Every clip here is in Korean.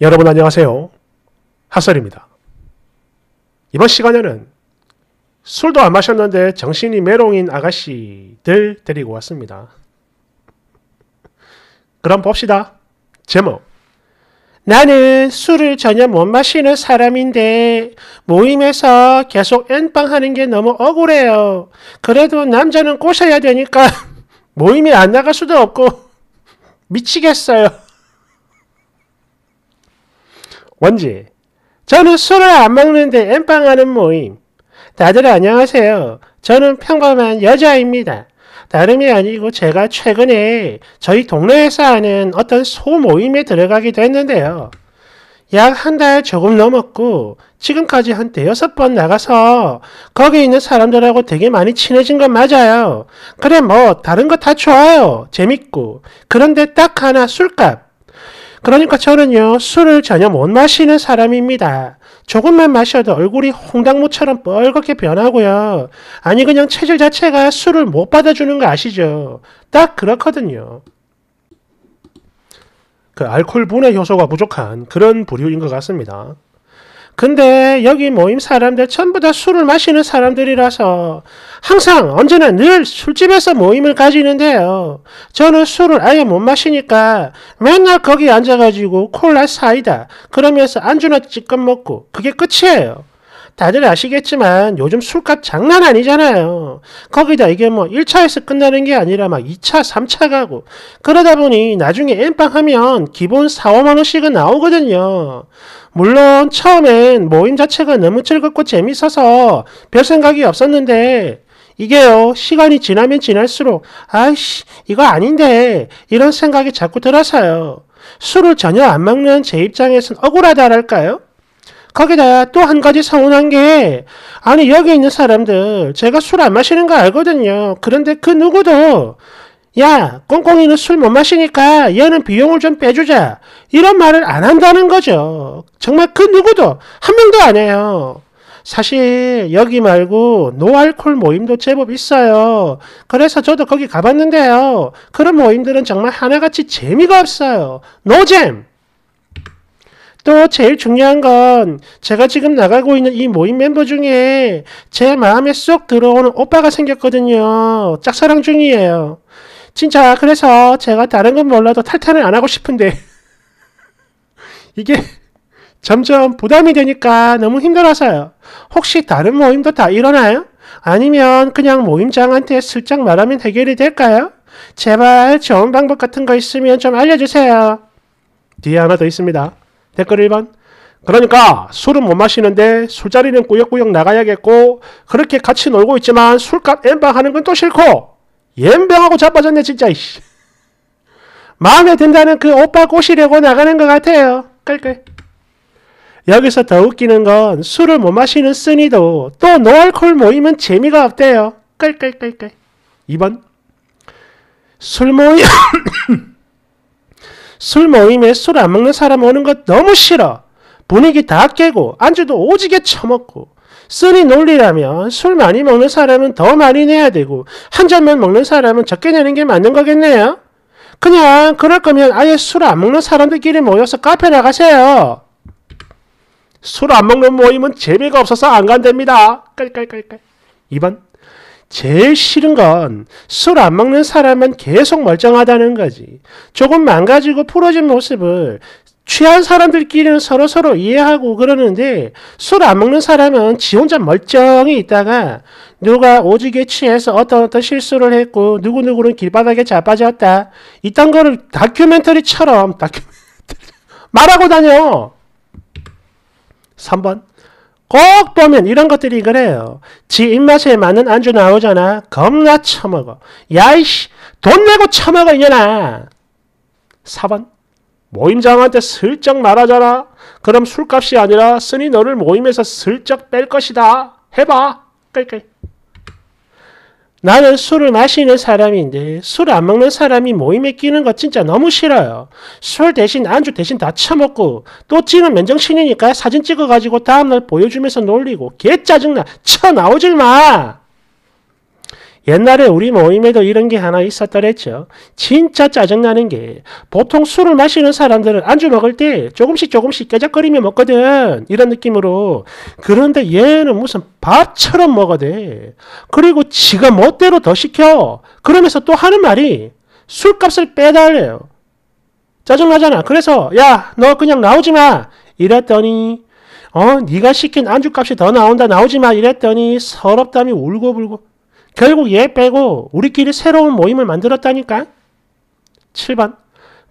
여러분 안녕하세요. 핫설입니다. 이번 시간에는 술도 안 마셨는데 정신이 메롱인 아가씨들 데리고 왔습니다. 그럼 봅시다. 제목 나는 술을 전혀 못 마시는 사람인데 모임에서 계속 앤빵 하는 게 너무 억울해요. 그래도 남자는 꼬셔야 되니까 모임에 안 나갈 수도 없고 미치겠어요. 원지. 저는 술을 안 먹는데 엠빵하는 모임. 다들 안녕하세요. 저는 평범한 여자입니다. 다름이 아니고 제가 최근에 저희 동네에서 하는 어떤 소모임에 들어가기도 했는데요. 약 한 달 조금 넘었고 지금까지 한 대여섯 번 나가서 거기 있는 사람들하고 되게 많이 친해진 건 맞아요. 그래 뭐 다른 거 다 좋아요. 재밌고. 그런데 딱 하나 술값. 그러니까 저는요, 술을 전혀 못 마시는 사람입니다. 조금만 마셔도 얼굴이 홍당무처럼 뻘겋게 변하고요. 아니, 그냥 체질 자체가 술을 못 받아주는 거 아시죠? 딱 그렇거든요. 그 알코올 분해 효소가 부족한 그런 부류인 것 같습니다. 근데 여기 모임 사람들 전부 다 술을 마시는 사람들이라서 항상 언제나 늘 술집에서 모임을 가지는데요. 저는 술을 아예 못 마시니까 맨날 거기 앉아가지고 콜라 사이다 그러면서 안주나 찌끔 먹고 그게 끝이에요. 다들 아시겠지만 요즘 술값 장난 아니잖아요. 거기다 이게 뭐 1차에서 끝나는 게 아니라 막 2차, 3차 가고 그러다 보니 나중에 엠빵 하면 기본 4, 5만원씩은 나오거든요. 물론 처음엔 모임 자체가 너무 즐겁고 재밌어서 별 생각이 없었는데 이게요, 시간이 지나면 지날수록, 아이씨, 이거 아닌데, 이런 생각이 자꾸 들어서요. 술을 전혀 안 먹는 제 입장에선 억울하다랄까요? 거기다 또 한 가지 서운한 게 아니 여기 있는 사람들 제가 술 안 마시는 거 알거든요. 그런데 그 누구도 야 꽁꽁이는 술 못 마시니까 얘는 비용을 좀 빼주자 이런 말을 안 한다는 거죠. 정말 그 누구도 한 명도 안 해요. 사실 여기 말고 노알콜 모임도 제법 있어요. 그래서 저도 거기 가봤는데요. 그런 모임들은 정말 하나같이 재미가 없어요. 노잼! 또 제일 중요한 건 제가 지금 나가고 있는 이 모임 멤버 중에 제 마음에 쏙 들어오는 오빠가 생겼거든요. 짝사랑 중이에요. 진짜 그래서 제가 다른 건 몰라도 탈탈을안 하고 싶은데 이게 점점 부담이 되니까 너무 힘들어서요. 혹시 다른 모임도 다 일어나요? 아니면 그냥 모임장한테 슬쩍 말하면 해결이 될까요? 제발 좋은 방법 같은 거 있으면 좀 알려주세요. 뒤에 하나 더 있습니다. 댓글 1번. 그러니까 술은 못 마시는데 술자리는 꾸역꾸역 나가야겠고 그렇게 같이 놀고 있지만 술값 엠방하는 건 또 싫고 엠방하고 자빠졌네 진짜 이씨. 마음에 든다는 그 오빠 꼬시려고 나가는 것 같아요. 깔깔. 여기서 더 웃기는 건 술을 못 마시는 쓰니도 또 노알콜 모임은 재미가 없대요. 깔깔깔깔. 2번 술 모임 술 모임에 술 안 먹는 사람 오는 것 너무 싫어. 분위기 다 깨고 안주도 오지게 처먹고 쓰리 논리라면 술 많이 먹는 사람은 더 많이 내야 되고 한 잔만 먹는 사람은 적게 내는 게 맞는 거겠네요. 그냥 그럴 거면 아예 술 안 먹는 사람들끼리 모여서 카페 나가세요. 술 안 먹는 모임은 재미가 없어서 안 간답니다. 깔깔깔깔. 2번 제일 싫은 건 술 안 먹는 사람은 계속 멀쩡하다는 거지. 조금 망가지고 풀어진 모습을 취한 사람들끼리는 서로 서로 이해하고 그러는데 술 안 먹는 사람은 지 혼자 멀쩡히 있다가 누가 오지게 취해서 어떤 어떤 실수를 했고 누구누구는 길바닥에 자빠졌다. 이딴 거를 다큐멘터리처럼 다큐멘터리 말하고 다녀. 3번. 꼭 보면 이런 것들이 그래요. 지 입맛에 맞는 안주 나오잖아. 겁나 처먹어. 야이씨 돈 내고 처먹어 이년아. 4번 모임장한테 슬쩍 말하잖아. 그럼 술값이 아니라 쓰니 너를 모임에서 슬쩍 뺄 것이다. 해봐. 끌끌. 나는 술을 마시는 사람인데 술 안 먹는 사람이 모임에 끼는 거 진짜 너무 싫어요. 술 대신 안주 대신 다 처먹고 또 찌는 면정신이니까 사진 찍어가지고 다음날 보여주면서 놀리고 개 짜증나 쳐 나오질 마. 옛날에 우리 모임에도 이런 게 하나 있었더랬죠. 진짜 짜증나는 게 보통 술을 마시는 사람들은 안주 먹을 때 조금씩 조금씩 깨작거리며 먹거든. 이런 느낌으로. 그런데 얘는 무슨 밥처럼 먹어대. 그리고 지가 멋대로 더 시켜. 그러면서 또 하는 말이 술값을 빼달래요. 짜증나잖아. 그래서 야 너 그냥 나오지 마. 이랬더니 어 네가 시킨 안주값이 더 나온다 나오지 마 이랬더니 서럽다며 울고불고 결국 얘 빼고 우리끼리 새로운 모임을 만들었다니까. 7번.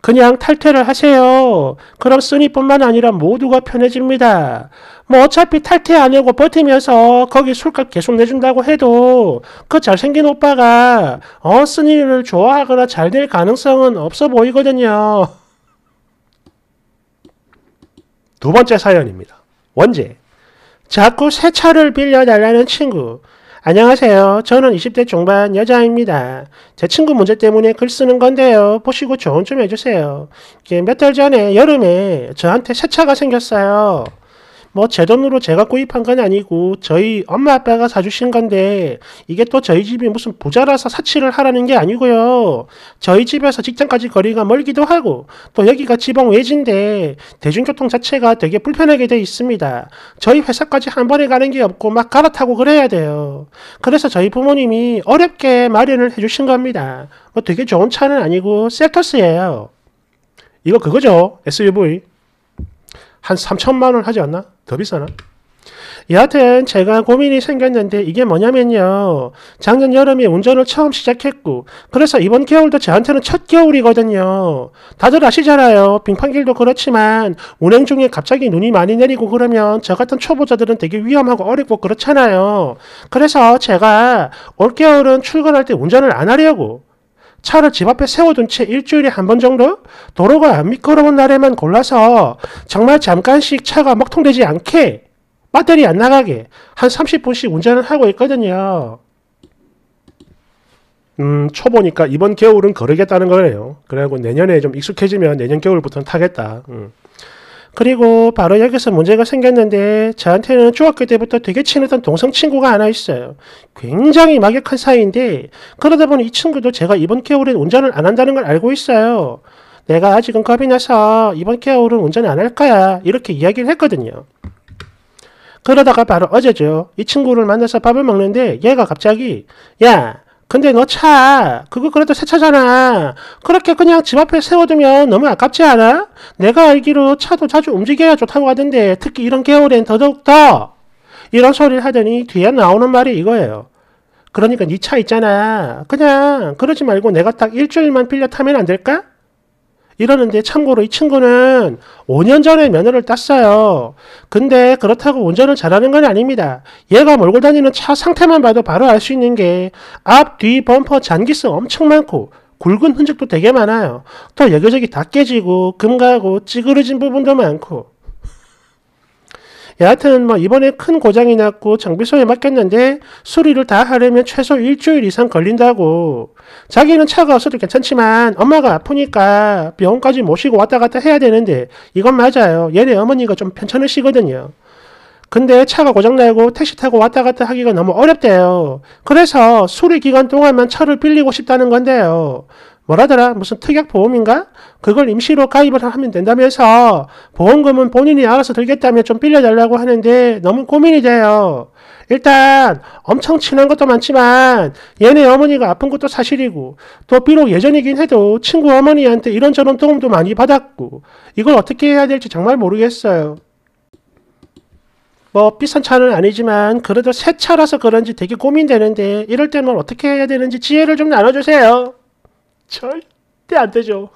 그냥 탈퇴를 하세요. 그럼 쓰니뿐만 아니라 모두가 편해집니다. 뭐 어차피 탈퇴 안 하고 버티면서 거기 술값 계속 내준다고 해도 그 잘생긴 오빠가 어 쓰니를 좋아하거나 잘 될 가능성은 없어 보이거든요. 두 번째 사연입니다. 원제. 자꾸 새 차를 빌려달라는 친구. 안녕하세요. 저는 20대 중반 여자입니다. 제 친구 문제 때문에 글 쓰는 건데요. 보시고 조언 좀 해주세요. 몇 달 전에 여름에 저한테 새차가 생겼어요. 뭐제 돈으로 제가 구입한 건 아니고 저희 엄마 아빠가 사주신 건데 이게 또 저희 집이 무슨 부자라서 사치를 하라는 게 아니고요. 저희 집에서 직장까지 거리가 멀기도 하고 또 여기가 지방 외진데 대중교통 자체가 되게 불편하게 돼 있습니다. 저희 회사까지 한 번에 가는 게 없고 막 갈아타고 그래야 돼요. 그래서 저희 부모님이 어렵게 마련을 해주신 겁니다. 뭐 되게 좋은 차는 아니고 셀토스예요. 이거 그거죠. SUV. 한 3천만 원 하지 않나? 더 비싸나? 여하튼 제가 고민이 생겼는데 이게 뭐냐면요. 작년 여름에 운전을 처음 시작했고 그래서 이번 겨울도 저한테는 첫 겨울이거든요. 다들 아시잖아요. 빙판길도 그렇지만 운행 중에 갑자기 눈이 많이 내리고 그러면 저 같은 초보자들은 되게 위험하고 어렵고 그렇잖아요. 그래서 제가 올겨울은 출근할 때 운전을 안 하려고 차를 집 앞에 세워둔 채 일주일에 한 번 정도 도로가 미끄러운 날에만 골라서 정말 잠깐씩 차가 먹통되지 않게 배터리 안 나가게 한 30분씩 운전을 하고 있거든요. 음, 초보니까 이번 겨울은 거르겠다는 거예요. 그래갖고 내년에 좀 익숙해지면 내년 겨울부터는 타겠다. 음. 그리고 바로 여기서 문제가 생겼는데 저한테는 중학교 때부터 되게 친했던 동성 친구가 하나 있어요. 굉장히 막역한 사이인데 그러다 보니 이 친구도 제가 이번 겨울엔 운전을 안 한다는 걸 알고 있어요. 내가 아직은 겁이 나서 이번 겨울은 운전 안할 거야 이렇게 이야기를 했거든요. 그러다가 바로 어제죠. 이 친구를 만나서 밥을 먹는데 얘가 갑자기 야 근데 너 차, 그거 그래도 새 차잖아. 그렇게 그냥 집 앞에 세워두면 너무 아깝지 않아? 내가 알기로 차도 자주 움직여야 좋다고 하던데, 특히 이런 겨울엔 더더욱더! 이런 소리를 하더니 뒤에 나오는 말이 이거예요. 그러니까 네 차 있잖아. 그냥 그러지 말고 내가 딱 일주일만 빌려 타면 안 될까? 이러는데 참고로 이 친구는 5년 전에 면허를 땄어요. 근데 그렇다고 운전을 잘하는 건 아닙니다. 얘가 몰고 다니는 차 상태만 봐도 바로 알 수 있는 게 앞, 뒤, 범퍼, 잔기성 엄청 많고 굵은 흔적도 되게 많아요. 또 여기저기 다 깨지고 금가고 찌그러진 부분도 많고 여하튼 뭐 이번에 큰 고장이 났고 정비소에 맡겼는데 수리를 다 하려면 최소 일주일 이상 걸린다고. 자기는 차가 없어도 괜찮지만 엄마가 아프니까 병원까지 모시고 왔다 갔다 해야 되는데 이건 맞아요. 얘네 어머니가 좀 편찮으시거든요. 근데 차가 고장나고 택시 타고 왔다 갔다 하기가 너무 어렵대요. 그래서 수리 기간 동안만 차를 빌리고 싶다는 건데요. 뭐라더라 무슨 특약 보험인가 그걸 임시로 가입을 하면 된다면서 보험금은 본인이 알아서 들겠다며 좀 빌려달라고 하는데 너무 고민이 돼요. 일단 엄청 친한 것도 많지만 얘네 어머니가 아픈 것도 사실이고 또 비록 예전이긴 해도 친구 어머니한테 이런저런 도움도 많이 받았고 이걸 어떻게 해야 될지 정말 모르겠어요. 뭐 비싼 차는 아니지만 그래도 새 차라서 그런지 되게 고민되는데 이럴 때는 어떻게 해야 되는지 지혜를 좀 나눠주세요. 절대 안 되죠.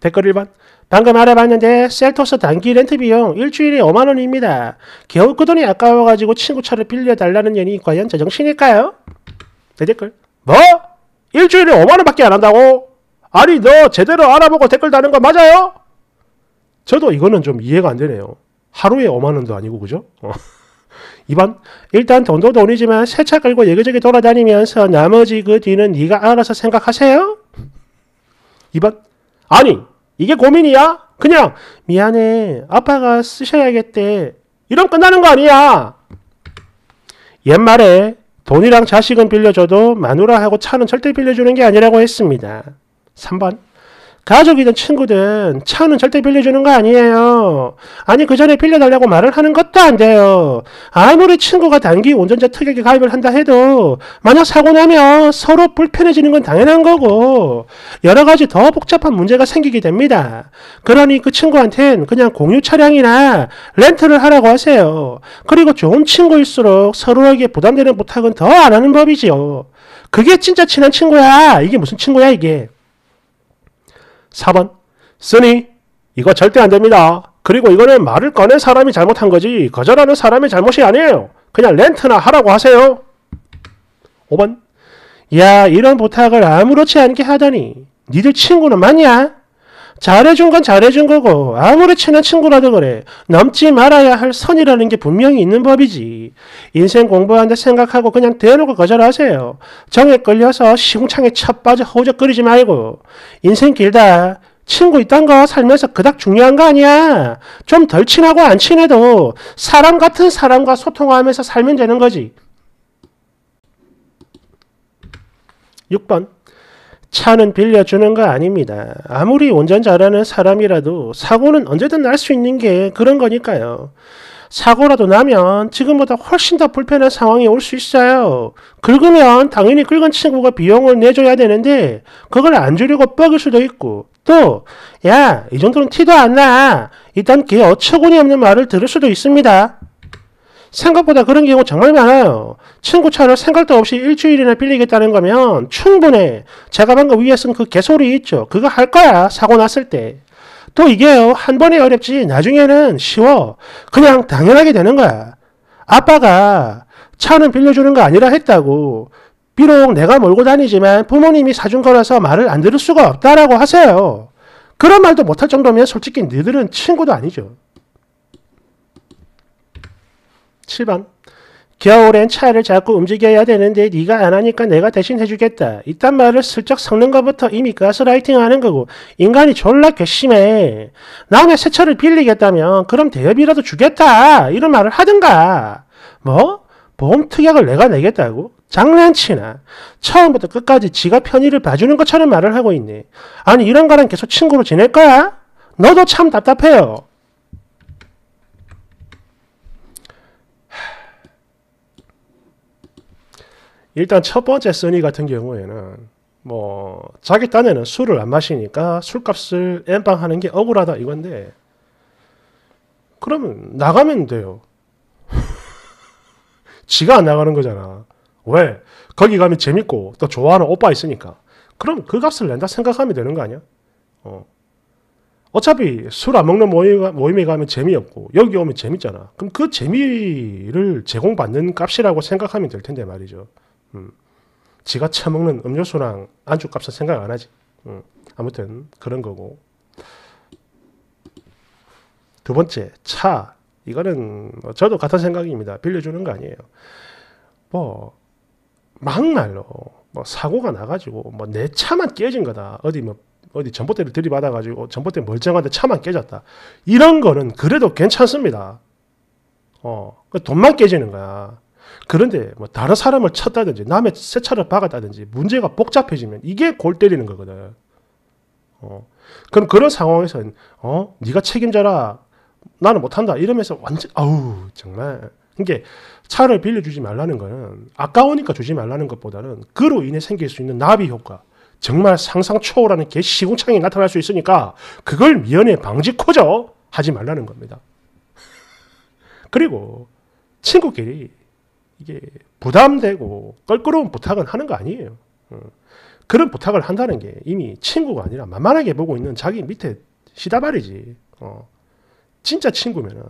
댓글 1번. 방금 알아봤는데 셀토스 단기 렌트 비용 일주일에 5만 원입니다. 겨우 그 돈이 아까워가지고 친구 차를 빌려달라는 년이 과연 제정신일까요? 내 댓글. 뭐? 일주일에 5만 원밖에 안 한다고? 아니 너 제대로 알아보고 댓글 다는 거 맞아요? 저도 이거는 좀 이해가 안 되네요. 하루에 5만 원도 아니고 그죠? 2번 어. 일단 돈도 돈이지만 세차 끌고 여기저기 돌아다니면서 나머지 그 뒤는 네가 알아서 생각하세요. 2번 아니 이게 고민이야? 그냥 미안해 아빠가 쓰셔야겠대 이런 끝나는 거 아니야 옛말에 돈이랑 자식은 빌려줘도 마누라하고 차는 절대 빌려주는 게 아니라고 했습니다. 3번 가족이든 친구든 차는 절대 빌려주는 거 아니에요. 아니 그 전에 빌려달라고 말을 하는 것도 안 돼요. 아무리 친구가 단기 운전자 특약에 가입을 한다 해도 만약 사고 나면 서로 불편해지는 건 당연한 거고 여러 가지 더 복잡한 문제가 생기게 됩니다. 그러니 그 친구한텐 그냥 공유 차량이나 렌트를 하라고 하세요. 그리고 좋은 친구일수록 서로에게 부담되는 부탁은 더 안 하는 법이지요. 그게 진짜 친한 친구야. 이게 무슨 친구야 이게. 4번 쓰니 이거 절대 안 됩니다. 그리고 이거는 말을 꺼낸 사람이 잘못한 거지 거절하는 사람이 잘못이 아니에요. 그냥 렌트나 하라고 하세요. 5번 야 이런 부탁을 아무렇지 않게 하다니 니들 친구는 맞냐? 잘해준 건 잘해준 거고 아무리 친한 친구라도 그래 넘지 말아야 할 선이라는 게 분명히 있는 법이지. 인생 공부한다 생각하고 그냥 대놓고 거절하세요. 정에 끌려서 시궁창에 쳐 빠져 허우적거리지 말고 인생 길다. 친구 있단 거 살면서 그닥 중요한 거 아니야. 좀 덜 친하고 안 친해도 사람 같은 사람과 소통하면서 살면 되는 거지. 6번 차는 빌려주는 거 아닙니다. 아무리 운전 잘하는 사람이라도 사고는 언제든 날 수 있는 게 그런 거니까요. 사고라도 나면 지금보다 훨씬 더 불편한 상황이 올 수 있어요. 긁으면 당연히 긁은 친구가 비용을 내줘야 되는데 그걸 안 주려고 뻐길 수도 있고 또 야 이 정도는 티도 안 나. 일단 개 어처구니없는 말을 들을 수도 있습니다. 생각보다 그런 경우 정말 많아요. 친구 차를 생각도 없이 일주일이나 빌리겠다는 거면 충분해. 제가 방금 위에 쓴 그 개소리 있죠. 그거 할 거야. 사고 났을 때. 또 이게요. 한 번에 어렵지 나중에는 쉬워. 그냥 당연하게 되는 거야. 아빠가 차는 빌려주는 거 아니라 했다고. 비록 내가 몰고 다니지만 부모님이 사준 거라서 말을 안 들을 수가 없다라고 하세요. 그런 말도 못할 정도면 솔직히 너희들은 친구도 아니죠. 7번 겨울엔 차를 자꾸 움직여야 되는데 네가 안 하니까 내가 대신 해주겠다. 이딴 말을 슬쩍 섞는 것부터 이미 가스라이팅 하는 거고 인간이 졸라 괘씸해. 남의 새 차를 빌리겠다면 그럼 대여비라도 주겠다. 이런 말을 하든가. 뭐? 보험 특약을 내가 내겠다고? 장난치나. 처음부터 끝까지 지가 편의를 봐주는 것처럼 말을 하고 있네. 아니 이런 거랑 계속 친구로 지낼 거야? 너도 참 답답해요. 일단 첫 번째 써니 같은 경우에는 뭐 자기 딴에는 술을 안 마시니까 술값을 엠빵하는 게 억울하다 이건데 그러면 나가면 돼요. 지가 안 나가는 거잖아. 왜? 거기 가면 재밌고 또 좋아하는 오빠 있으니까. 그럼 그 값을 낸다 생각하면 되는 거 아니야? 어. 어차피 술 안 먹는 모임, 모임에 가면 재미없고 여기 오면 재밌잖아. 그럼 그 재미를 제공받는 값이라고 생각하면 될 텐데 말이죠. 음. 지가 처먹는 음료수랑 안주값은 생각 안 하지. 음. 아무튼 그런 거고. 두 번째, 차. 이거는 뭐 저도 같은 생각입니다. 빌려주는 거 아니에요. 뭐 막말로 뭐 사고가 나가지고 뭐내 차만 깨진 거다. 어디 뭐 어디 전봇대를 들이받아가지고 전봇대 멀쩡한데 차만 깨졌다. 이런 거는 그래도 괜찮습니다. 어, 그 돈만 깨지는 거야. 그런데 뭐 다른 사람을 쳤다든지 남의 새 차를 박았다든지 문제가 복잡해지면 이게 골 때리는 거거든. 어. 그럼 그런 상황에서 어 네가 책임져라 나는 못한다 이러면서 완전 아우 정말 이게 그러니까 차를 빌려주지 말라는 거는 아까우니까 주지 말라는 것보다는 그로 인해 생길 수 있는 나비 효과 정말 상상 초월하는 개시공창이 나타날 수 있으니까 그걸 미연에 방지코죠 하지 말라는 겁니다. 그리고 친구끼리 이게 부담되고 껄끄러운 부탁은 하는 거 아니에요. 어. 그런 부탁을 한다는 게 이미 친구가 아니라 만만하게 보고 있는 자기 밑에 시다발이지. 어. 진짜 친구면은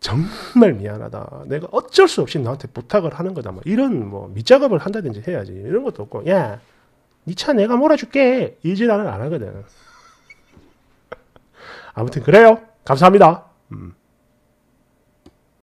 정말 미안하다. 내가 어쩔 수 없이 너한테 부탁을 하는 거다. 뭐 이런 뭐 밑작업을 한다든지 해야지. 이런 것도 없고, 야, 니차 네 내가 몰아줄게. 이 질환을 안 하거든. 아무튼 그래요. 감사합니다. 음.